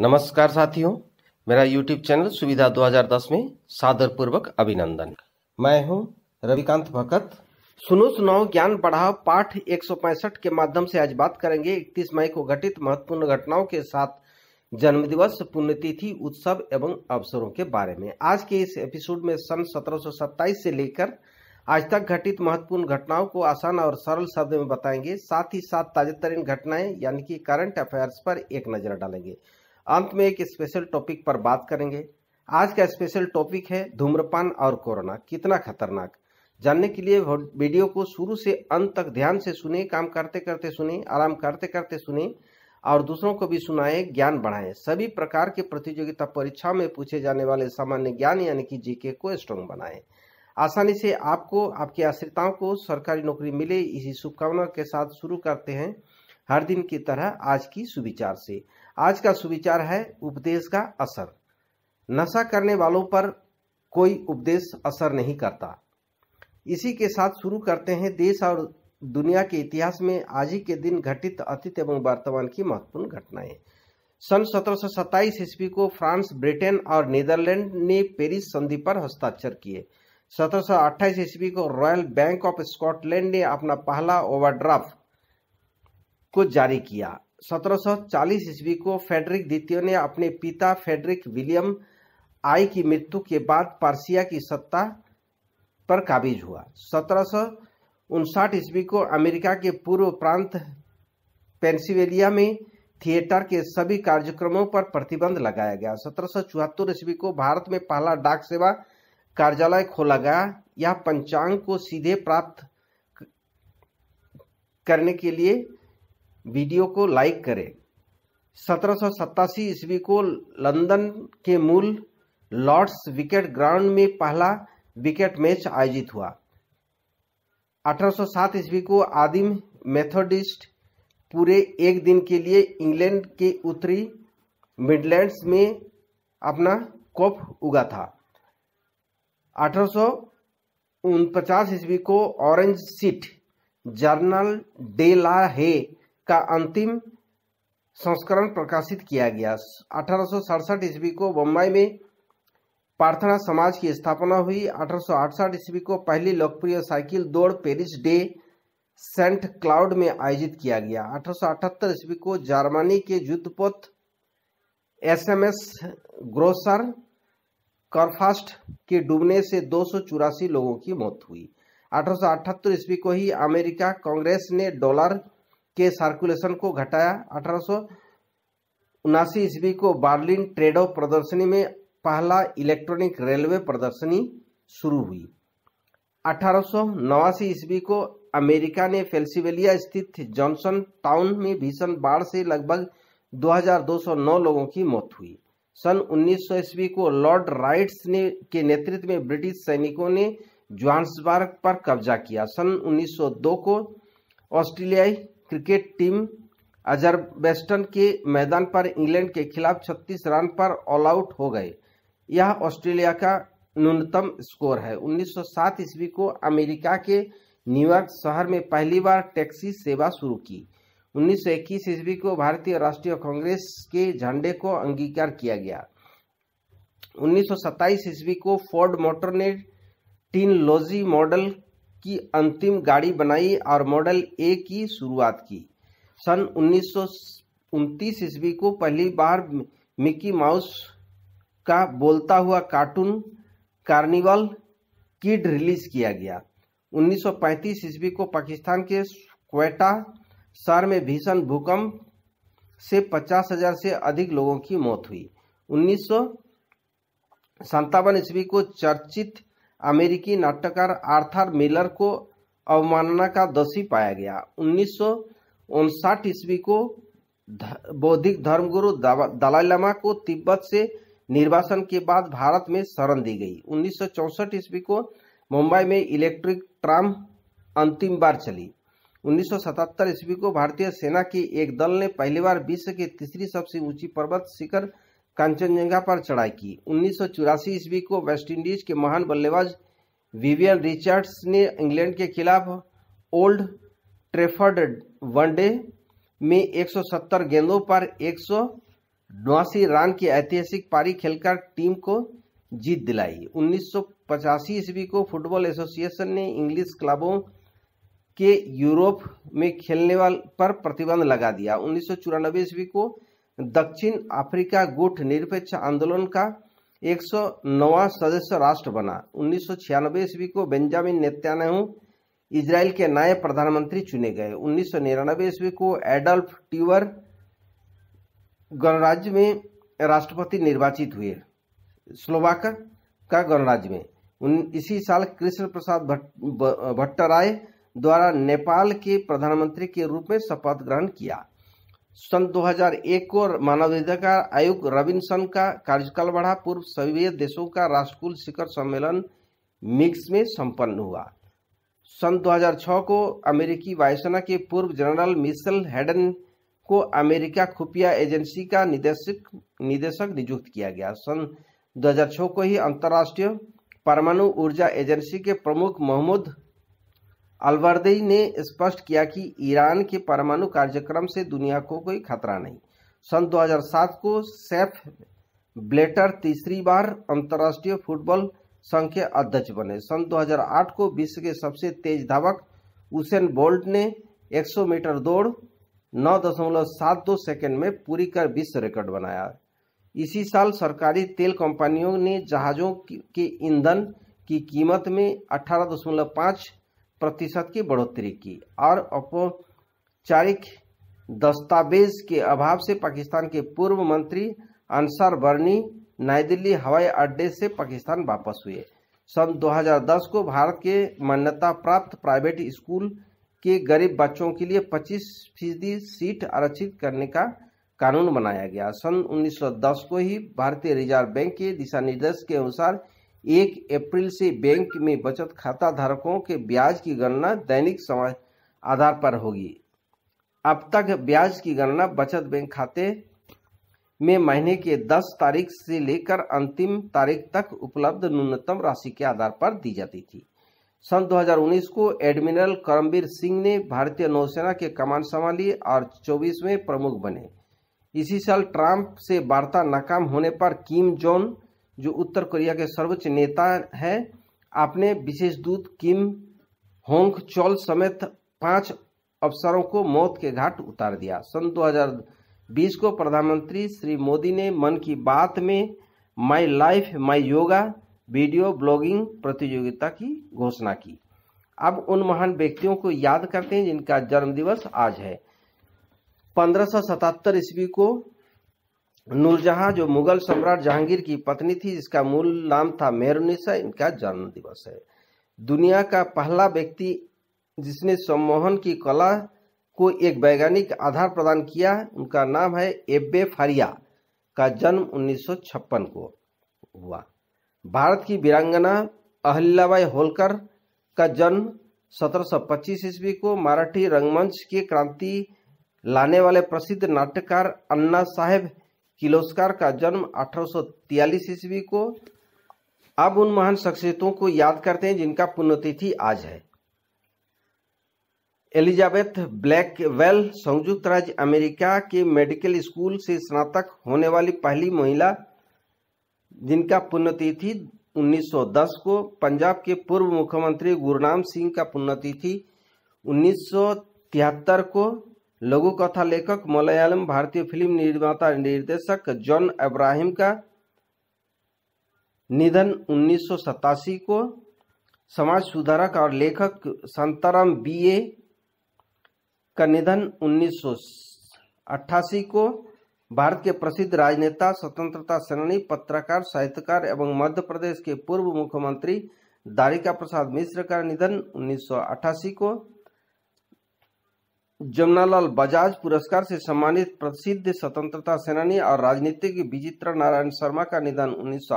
नमस्कार साथियों मेरा यूट्यूब चैनल सुविधा 2010 में सादर पूर्वक अभिनंदन मैं हूं रविकांत भगत सुनो सुनाओ ज्ञान बढ़ाओ पाठ एक के माध्यम से आज बात करेंगे 31 मई को घटित महत्वपूर्ण घटनाओं के साथ जन्मदिवस पुण्यतिथि उत्सव एवं अवसरों के बारे में आज के इस एपिसोड में सन सत्रह से लेकर आज तक घटित महत्वपूर्ण घटनाओं को आसान और सरल शब्द में बताएंगे साथ ही साथ ताजातरीन घटनाएं यानी कि करंट अफेयर्स पर एक नजर डालेंगे अंत में एक स्पेशल टॉपिक पर बात करेंगे आज का स्पेशल टॉपिक है धूम्रपान और कोरोना कितना खतरनाक जानने के लिए वीडियो को शुरू से अंत तक ध्यान से सुने काम करते करते सुने आराम करते करते सुने और दूसरों को भी सुनाए ज्ञान बढ़ाए सभी प्रकार के प्रतियोगिता परीक्षा में पूछे जाने वाले सामान्य ज्ञान यानी कि जीके को स्ट्रॉन्ग बनाए आसानी से आपको आपके आश्रिताओं को सरकारी नौकरी मिले इसी शुभकामना के साथ शुरू करते हैं हर दिन की तरह आज की सुविचार से आज का सुविचार है उपदेश का असर नशा करने वालों पर कोई उपदेश असर नहीं करता इसी के साथ शुरू करते हैं देश और दुनिया के इतिहास में आज ही के दिन घटित अतीत एवं वर्तमान की महत्वपूर्ण घटनाएं सन सत्रह सत्ताईस ईस्वी को फ्रांस ब्रिटेन और नीदरलैंड ने पेरिस संधि पर हस्ताक्षर किए सत्रह सौ अट्ठाईस ईस्वी को रॉयल बैंक ऑफ स्कॉटलैंड ने अपना पहला ओवरड्राफ्ट को जारी किया 1740 ईस्वी को फेडरिक द्वितीय ने अपने पिता फेडरिक विलियम आई की मृत्यु के बाद पार्सिया की सत्ता पर काबिज हुआ सत्रह ईस्वी को अमेरिका के पूर्व प्रांत पेंसिल्वेनिया में थिएटर के सभी कार्यक्रमों पर प्रतिबंध लगाया गया सत्रह ईस्वी को भारत में पहला डाक सेवा कार्यालय खोला गया यह पंचांग को सीधे प्राप्त करने के लिए वीडियो को लाइक करें सत्रह ईस्वी को लंदन के मूल लॉर्ड्स विकेट ग्राउंड में पहला विकेट मैच आयोजित हुआ 1807 ईस्वी को आदिम मेथोडिस्ट पूरे एक दिन के लिए इंग्लैंड के उत्तरी मिडलैंड्स में अपना कोप उगा था अठारह ईस्वी को ऑरेंज सीट जर्नल डे ला हे का अंतिम संस्करण प्रकाशित किया गया अठारह ईस्वी को बम्बई में प्रार्थना समाज की स्थापना हुई अठारह ईस्वी को पहली लोकप्रिय साइकिल दौड़ पेरिस डे सेंट क्लाउड में आयोजित किया गया अठारह ईस्वी को जर्मनी के युद्धपोत एसएमएस ग्रोसर करफास्ट के डूबने से दो लोगों की मौत हुई अठारह ईस्वी को ही अमेरिका कांग्रेस ने डॉलर के सर्कुलेशन को घटाया अठारह ईस्वी को बार्लिन ट्रेडो प्रदर्शनी में पहला इलेक्ट्रॉनिक रेलवे प्रदर्शनी शुरू हुई अठारह ईस्वी को अमेरिका ने फेल्सिवेलिया स्थित जॉनसन टाउन में भीषण बाढ़ से लगभग 2209 लोगों की मौत हुई सन 1900 ईस्वी को लॉर्ड राइट्स ने के नेतृत्व में ब्रिटिश सैनिकों ने जोहान्सबर्ग पर कब्जा किया सन 1902 को ऑस्ट्रेलियाई क्रिकेट टीम अजरबेस्टन के मैदान पर इंग्लैंड के खिलाफ 36 रन पर ऑल आउट हो गए यह ऑस्ट्रेलिया का न्यूनतम स्कोर है 1907 ईस्वी को अमेरिका के न्यूयॉर्क शहर में पहली बार टैक्सी सेवा शुरू की 1921 ईस्वी को भारतीय राष्ट्रीय कांग्रेस के झंडे को अंगीकार किया गया 1927 ईस्वी को फोर्ड मोटर ने टीन लोजी मॉडल की अंतिम गाड़ी बनाई और मॉडल ए की शुरुआत की सन उन्नीस ईस्वी को पहली बार मिकी माउस का बोलता हुआ कार्टून कार्निवल किड रिलीज किया गया 1935 ईस्वी को पाकिस्तान के क्वेटा शहर में भीषण भूकंप से पचास हजार से अधिक लोगों की मौत हुई उन्नीस सौ ईस्वी को चर्चित अमेरिकी नाटककार आर्थर मिलर को अवमानना का दोषी पाया गया उन्नीस ईस्वी को बौद्धिक धर्मगुरु दलाई लामा को तिब्बत से निर्वासन के बाद भारत में शरण दी गई उन्नीस ईस्वी को मुंबई में इलेक्ट्रिक ट्राम अंतिम बार चली 1977 ईस्वी को भारतीय सेना के एक दल ने पहली बार विश्व के तीसरी सबसे ऊंची पर्वत शिखर कंचनजंगा पर चढ़ाई की उन्नीस ईस्वी को वेस्टइंडीज के महान बल्लेबाज विवियन रिचर्ड्स ने इंग्लैंड के खिलाफ ओल्ड ट्रेफर्ड वनडे में 170 गेंदों पर एक रन की ऐतिहासिक पारी खेलकर टीम को जीत दिलाई उन्नीस ईस्वी को फुटबॉल एसोसिएशन ने इंग्लिश क्लबों के यूरोप में खेलने वाल पर प्रतिबंध लगा दिया उन्नीस ईस्वी को दक्षिण अफ्रीका गुट निरपेक्ष आंदोलन का एक सदस्य राष्ट्र बना उन्नीस ईस्वी को बेंजामिन नेत्यानहू इसराइल के नए प्रधानमंत्री चुने गए उन्नीस ईस्वी को एडल्फ ट्यूवर गणराज्य में राष्ट्रपति निर्वाचित हुए स्लोवाक का गणराज्य में इसी साल कृष्ण प्रसाद भट्टराय द्वारा नेपाल के प्रधानमंत्री के रूप में शपथ ग्रहण किया सन 2001 को मानवाधिकार आयोग रविनसन का कार्यकाल बढ़ा पूर्व सभी देशों का राष्ट्रकुल शिखर सम्मेलन मिक्स में संपन्न हुआ सन 2006 को अमेरिकी वायुसेना के पूर्व जनरल मिशेल हेडन को अमेरिका खुफिया एजेंसी का निदेशक निदेशक नियुक्त किया गया सन 2006 को ही अंतर्राष्ट्रीय परमाणु ऊर्जा एजेंसी के प्रमुख मोहम्मद अलवर्दई ने स्पष्ट किया कि ईरान के परमाणु कार्यक्रम से दुनिया को कोई खतरा नहीं सन 2007 को सेफ ब्लेटर तीसरी बार अंतर्राष्ट्रीय फुटबॉल संघ के अध्यक्ष बने सन 2008 को विश्व के सबसे तेज धावक उसेन बोल्ट ने 100 मीटर दौड़ 9.72 सेकंड में पूरी कर विश्व रिकॉर्ड बनाया इसी साल सरकारी तेल कंपनियों ने जहाज़ों के ईंधन की कीमत में 18.5 प्रतिशत की बढ़ोतरी की और औपचारिक दस्तावेज के अभाव से पाकिस्तान के पूर्व मंत्री अंसार बर्नी नई दिल्ली हवाई अड्डे से पाकिस्तान वापस हुए सन 2010 को भारत के मान्यता प्राप्त प्राइवेट स्कूल के गरीब बच्चों के लिए 25 फीसदी सीट आरक्षित करने का कानून बनाया गया सन 1910 को ही भारतीय रिजर्व बैंक के दिशा निर्देश के अनुसार एक अप्रैल से बैंक में बचत खाता धारकों के ब्याज की गणना दैनिक समय आधार पर होगी अब तक ब्याज की गणना बचत बैंक खाते में महीने के 10 तारीख से लेकर अंतिम तारीख तक उपलब्ध न्यूनतम राशि के आधार पर दी जाती थी सन 2019 को एडमिरल करमबीर सिंह ने भारतीय नौसेना के कमान संभाली और चौबीसवें प्रमुख बने इसी साल ट्रंप से वार्ता नाकाम होने पर किम जोन जो उत्तर कोरिया के सर्वोच्च नेता है अपने विशेष दूत किम होंग चोल समेत पांच अफसरों को मौत के घाट उतार दिया सन 2020 को प्रधानमंत्री श्री मोदी ने मन की बात में my life my yoga video blogging प्रतियोगिता की घोषणा की अब उन महान व्यक्तियों को याद करते हैं जिनका जन्म दिवस आज है पंद्रह ईस्वी को नूरजहां जो मुगल सम्राट जहांगीर की पत्नी थी जिसका मूल नाम था मेहरुनिसा इनका जन्म दिवस है दुनिया का पहला व्यक्ति जिसने सम्मोहन की कला को एक वैज्ञानिक आधार प्रदान किया उनका नाम है एब्बे फारिया का जन्म 1956 को हुआ भारत की वीरांगना अहल्याबाई होलकर का जन्म 1725 ईस्वी को मराठी रंगमंच के क्रांति लाने वाले प्रसिद्ध नाटककार अन्ना साहेब किलोस्कार का जन्म 1843 ईस्वी को अब उन महान शख्सियतों को याद करते हैं जिनका पुण्यतिथि आज है एलिजाबेथ ब्लैकवेल संयुक्त राज्य अमेरिका के मेडिकल स्कूल से स्नातक होने वाली पहली महिला जिनका पुण्यतिथि 1910 को पंजाब के पूर्व मुख्यमंत्री गुरुनाम सिंह का पुण्यतिथि उन्नीस को लघु कथा लेखक मलयालम भारतीय फिल्म निर्माता निर्देशक जॉन अब्राहिम का निधन उन्नीस को समाज सुधारक और लेखक शांताराम बीए का निधन उन्नीस को भारत के प्रसिद्ध राजनेता स्वतंत्रता सेनानी पत्रकार साहित्यकार एवं मध्य प्रदेश के पूर्व मुख्यमंत्री दारिका प्रसाद मिश्र का निधन उन्नीस को जमुनालाल बजाज पुरस्कार से सम्मानित प्रसिद्ध स्वतंत्रता सेनानी और राजनीतिक विजित्र नारायण शर्मा का निधन उन्नीस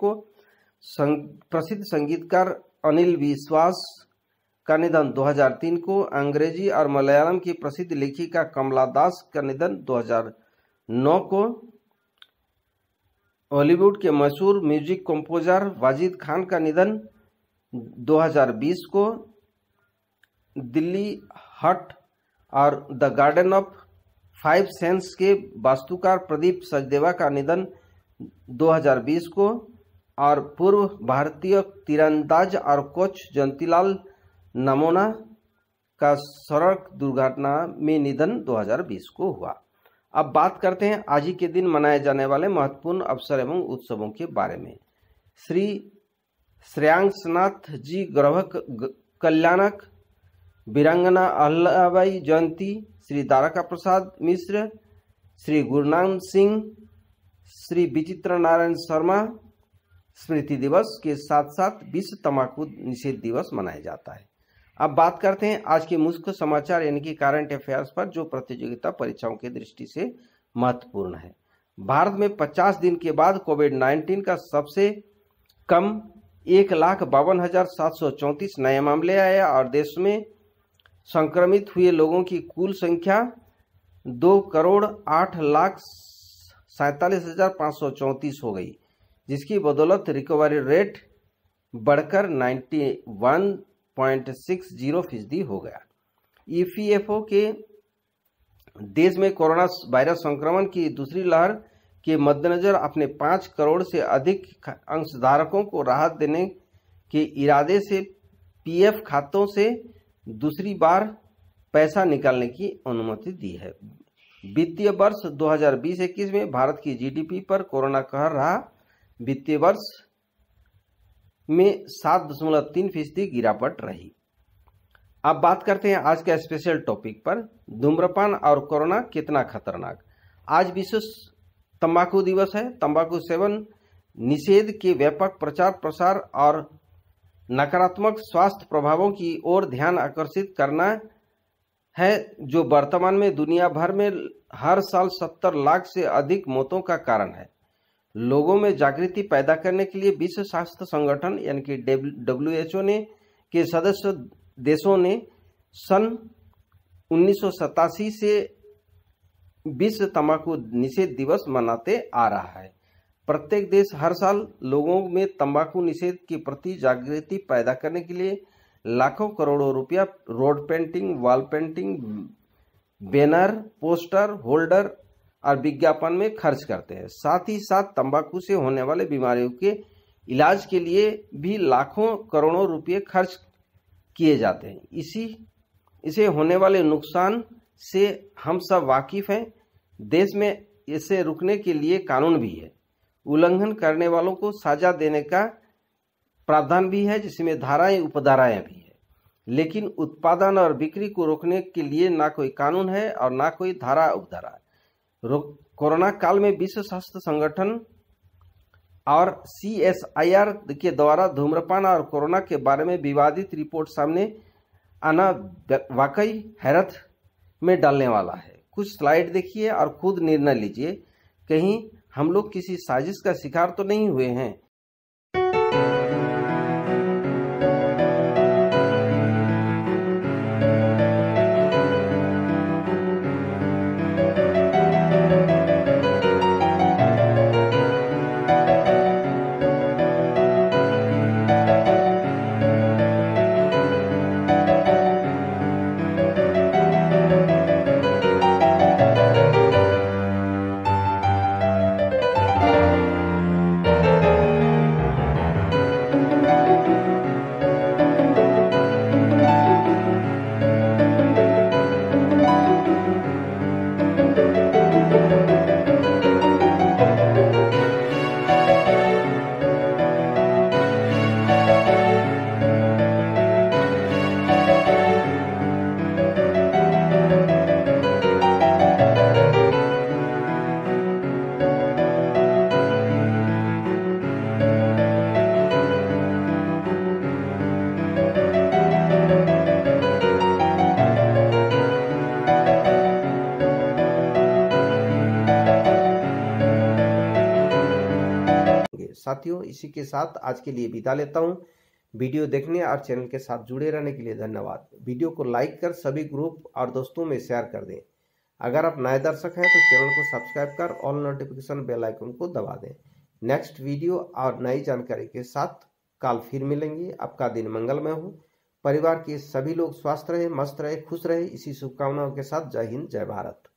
को संग, प्रसिद्ध संगीतकार अनिल विश्वास का निधन 2003 को अंग्रेजी और मलयालम की प्रसिद्ध लेखिका कमला दास का निधन 2009 को हॉलीवुड के मशहूर म्यूजिक कंपोजर वाजिद खान का निधन 2020 को दिल्ली हट और the garden of five senses के वास्तुकार प्रदीप सचदेवा का निधन 2020 को और पूर्व भारतीय तीरंदाज और कोच जंतीलाल नमोना का सड़क दुर्घटना में निधन 2020 को हुआ अब बात करते हैं आज ही के दिन मनाए जाने वाले महत्वपूर्ण अवसर एवं उत्सवों के बारे में श्री श्रेयांशनाथ जी ग्रह कल्याणक वीरांगना अल्लाबाई जयंती श्री द्वारका प्रसाद मिश्र श्री गुरुनाम सिंह श्री विचित्र नारायण शर्मा स्मृति दिवस के साथ साथ विश्व तम्बाकू निषेध दिवस मनाया जाता है अब बात करते हैं आज के मुख्य समाचार यानी कि करंट अफेयर्स पर जो प्रतियोगिता परीक्षाओं की दृष्टि से महत्वपूर्ण है भारत में 50 दिन के बाद कोविड 19 का सबसे कम एक लाख बावन हजार सात सौ चौंतीस नए मामले आए और देश में संक्रमित हुए लोगों की कुल संख्या दो करोड़ आठ लाख सैतालीस हजार पाँच सौ चौंतीस हो गई जिसकी बदौलत रिकवरी रेट बढ़कर ninety one point six zero फीसदी हो गया ई के देश में कोरोना वायरस संक्रमण की दूसरी लहर के मद्देनजर अपने पाँच करोड़ से अधिक अंशधारकों को राहत देने के इरादे से पीएफ खातों से दूसरी बार पैसा निकालने की अनुमति दी है वित्तीय वर्ष 2020-21 में भारत की जीडीपी पर कोरोना कहर रहा वित्तीय वर्ष में सात दशमलव तीन फीसदी गिरावट रही अब बात करते हैं आज के स्पेशल टॉपिक पर धूम्रपान और कोरोना कितना खतरनाक आज विश्व तंबाकू दिवस है तंबाकू सेवन निषेध के व्यापक प्रचार प्रसार और नकारात्मक स्वास्थ्य प्रभावों की ओर ध्यान आकर्षित करना है जो वर्तमान में दुनिया भर में हर साल 70 लाख से अधिक मौतों का कारण है लोगों में जागृति पैदा करने के लिए विश्व स्वास्थ्य संगठन यानी कि डब्ल्यू एच ने के सदस्य देशों ने सन उन्नीस से विश्व तम्बाकू निषेध दिवस मनाते आ रहा है प्रत्येक देश हर साल लोगों में तंबाकू निषेध के प्रति जागृति पैदा करने के लिए लाखों करोड़ों रुपया road painting wall painting banner poster holder और विज्ञापन में खर्च करते हैं साथ ही साथ तंबाकू से होने वाले बीमारियों के इलाज के लिए भी लाखों करोड़ों रुपये खर्च किए जाते हैं इसी इसे होने वाले नुकसान से हम सब वाकिफ हैं देश में इसे रुकने के लिए कानून भी है उल्लंघन करने वालों को सजा देने का प्रावधान भी है जिसमें धाराएं उपधाराएं भी है लेकिन उत्पादन और बिक्री को रोकने के लिए ना कोई कानून है और ना कोई धारा उपधारा है कोरोना काल में विश्व स्वास्थ्य संगठन और सी एस आई आर के द्वारा धूम्रपान और कोरोना के बारे में विवादित रिपोर्ट सामने आना वाकई हैरत में डालने वाला है कुछ स्लाइड देखिए और खुद निर्णय लीजिए कहीं हम लोग किसी साजिश का शिकार तो नहीं हुए हैं साथियों इसी के साथ आज के लिए बिता लेता हूँ वीडियो देखने और चैनल के साथ जुड़े रहने के लिए धन्यवाद वीडियो को लाइक कर सभी ग्रुप और दोस्तों में शेयर कर दें अगर आप नए दर्शक हैं तो चैनल को सब्सक्राइब कर ऑल नोटिफिकेशन बेल आइकन को दबा दें नेक्स्ट वीडियो और नई जानकारी के साथ कल फिर मिलेंगे आपका दिन मंगलमय हो परिवार के सभी लोग स्वस्थ रहे मस्त रहे खुश रहे इसी शुभकामनाओं के साथ जय हिंद जय भारत